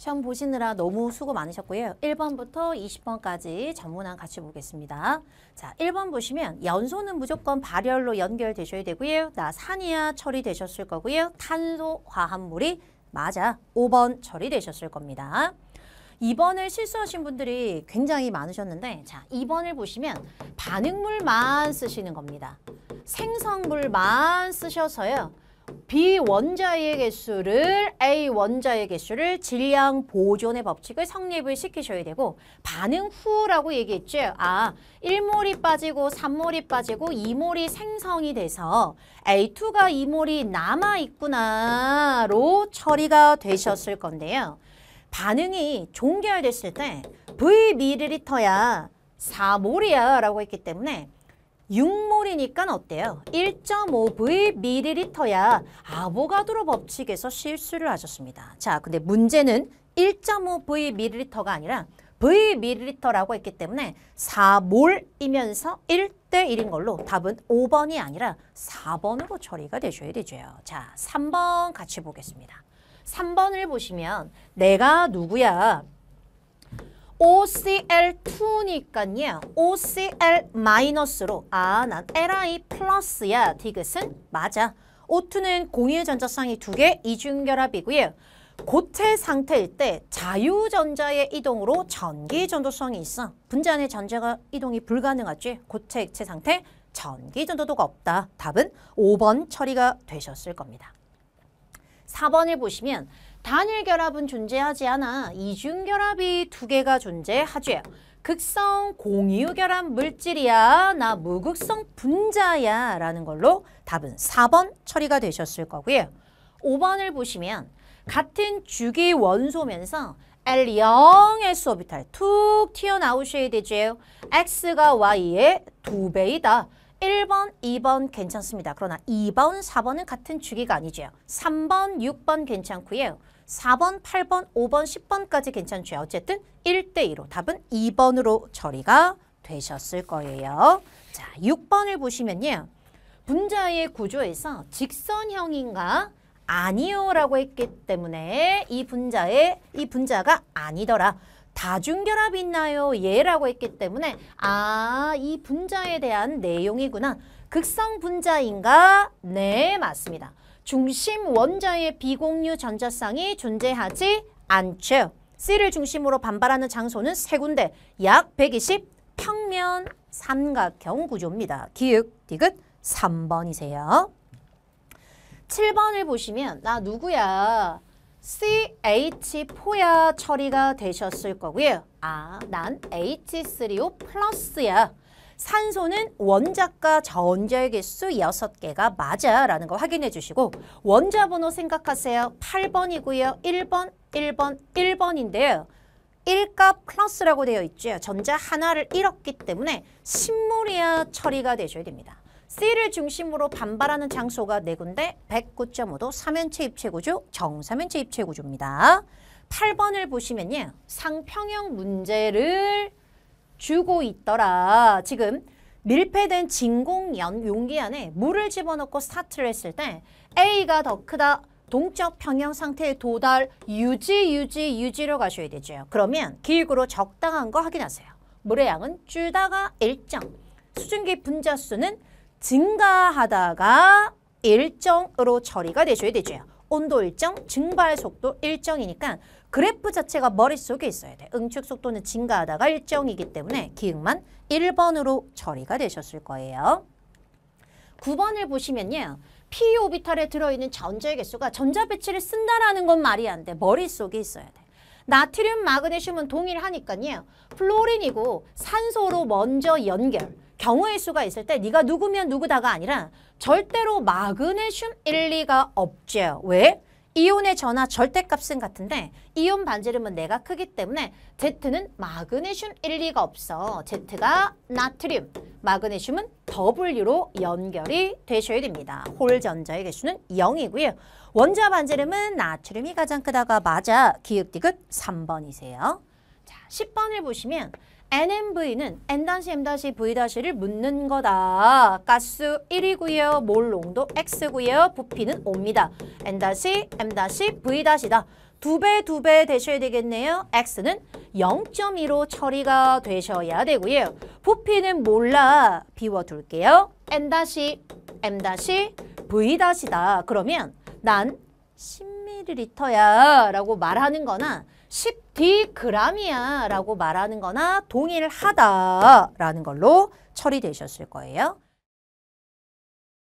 시험 보시느라 너무 수고 많으셨고요. 1번부터 20번까지 전문항 같이 보겠습니다. 자, 1번 보시면 연소는 무조건 발열로 연결되셔야 되고요. 나 산이야 처리되셨을 거고요. 탄소 화합물이 맞아 5번 처리되셨을 겁니다. 2번을 실수하신 분들이 굉장히 많으셨는데 자 2번을 보시면 반응물만 쓰시는 겁니다. 생성물만 쓰셔서요. B 원자의 개수를 A 원자의 개수를 질량 보존의 법칙을 성립을 시키셔야 되고 반응 후라고 얘기했죠. 아, 1몰이 빠지고 3몰이 빠지고 2몰이 생성이 돼서 A2가 2몰이 남아있구나로 처리가 되셨을 건데요. 반응이 종결됐을 때 V 미리리터야 4몰이야 라고 했기 때문에 6몰이니까 어때요? 1.5V 밀리리터야 아보가드로 법칙에서 실수를 하셨습니다. 자, 근데 문제는 1.5V 밀리리터가 아니라 V 밀리리터라고 했기 때문에 4몰이면서 1대1인 걸로 답은 5번이 아니라 4번으로 처리가 되셔야 되죠. 자, 3번 같이 보겠습니다. 3번을 보시면 내가 누구야? OCl2니까요. OCl 마이너스로 아난 Li 플러스야. 디귿은 맞아. O2는 공유 전자쌍이 두 개 이중결합이고요. 고체 상태일 때 자유전자의 이동으로 전기 전도성이 있어. 분자 안에 전자가 이동이 불가능하지. 고체 액체 상태 전기 전도도가 없다. 답은 5번 처리가 되셨을 겁니다. 4번을 보시면 단일 결합은 존재하지 않아 이중 결합이 두 개가 존재하죠. 극성 공유 결합 물질이야 나 무극성 분자야 라는 걸로 답은 4번 처리가 되셨을 거고요. 5번을 보시면 같은 주기 원소면서 L0의 오비탈툭 튀어나오셔야 되죠. X가 Y의 두배이다 1번, 2번 괜찮습니다. 그러나 2번, 4번은 같은 주기가 아니죠. 3번, 6번 괜찮고요. 4번, 8번, 5번, 10번까지 괜찮죠. 어쨌든 1대2로 답은 2번으로 처리가 되셨을 거예요. 자, 6번을 보시면요. 분자의 구조에서 직선형인가 아니요라고 했기 때문에 이 분자의 이 분자가 아니더라. 다중결합 있나요? 예라고 했기 때문에 아, 이 분자에 대한 내용이구나. 극성 분자인가? 네, 맞습니다. 중심 원자의 비공유 전자쌍이 존재하지 않죠. C를 중심으로 반발하는 장소는 세 군데, 약120 평면 삼각형 구조입니다. 기획 디귿 3번이세요. 7번을 보시면 나 누구야? CH4야 처리가 되셨을 거고요. 아, 난 H3O 플러스야. 산소는 원자과 전열 개수 6개가 맞아 라는 거 확인해 주시고 원자 번호 생각하세요. 8번이고요. 1번, 1번, 1번인데요. 1값 플러스라고 되어 있죠. 전자 하나를 잃었기 때문에 신물이야 처리가 되셔야 됩니다. C를 중심으로 반발하는 장소가 네 군데 109.5도 삼면체 입체구조 정사면체 입체구조입니다. 8번을 보시면요. 상평형 문제를 주고 있더라. 지금 밀폐된 진공 연 용기 안에 물을 집어넣고 스타트를 했을 때 A가 더 크다. 동적 평형 상태에 도달 유지 유지 유지로 가셔야 되죠. 그러면 기익으로 적당한 거 확인하세요. 물의 양은 줄다가 일정. 수증기 분자 수는 증가하다가 일정으로 처리가 되줘야 되죠. 온도 일정, 증발 속도 일정이니까 그래프 자체가 머릿속에 있어야 돼. 응축 속도는 증가하다가 일정이기 때문에 기억만 1번으로 처리가 되셨을 거예요. 9번을 보시면요. p 오비탈에 들어있는 전자의 개수가 전자 배치를 쓴다라는 건 말이 안 돼. 머릿속에 있어야 돼. 나트륨, 마그네슘은 동일하니까요. 플로린이고 산소로 먼저 연결. 경우의 수가 있을 때 네가 누구면 누구다가 아니라 절대로 마그네슘 1, 2가 없죠. 왜? 이온의 전화 절대값은 같은데 이온 반지름은 내가 크기 때문에 Z는 마그네슘 1, 2가 없어. Z가 나트륨, 마그네슘은 W로 연결이 되셔야 됩니다. 홀 전자의 개수는 0이고요. 원자 반지름은 나트륨이 가장 크다가 맞아. 기역디귿 3번이세요. 자, 10번을 보시면 NMV는 N-M-V-를 묻는 거다. 가스 1이고요. 몰 농도 X고요. 부피는 5입니다. N-M-V-다. 두 배, 두 배 되셔야 되겠네요. X는 0.2로 처리가 되셔야 되고요. 부피는 몰라 비워둘게요. N-M-V-다. 그러면 난10 10ml야 라고 말하는 거나 10dg이야 라고 말하는 거나 동일하다라는 걸로 처리되셨을 거예요.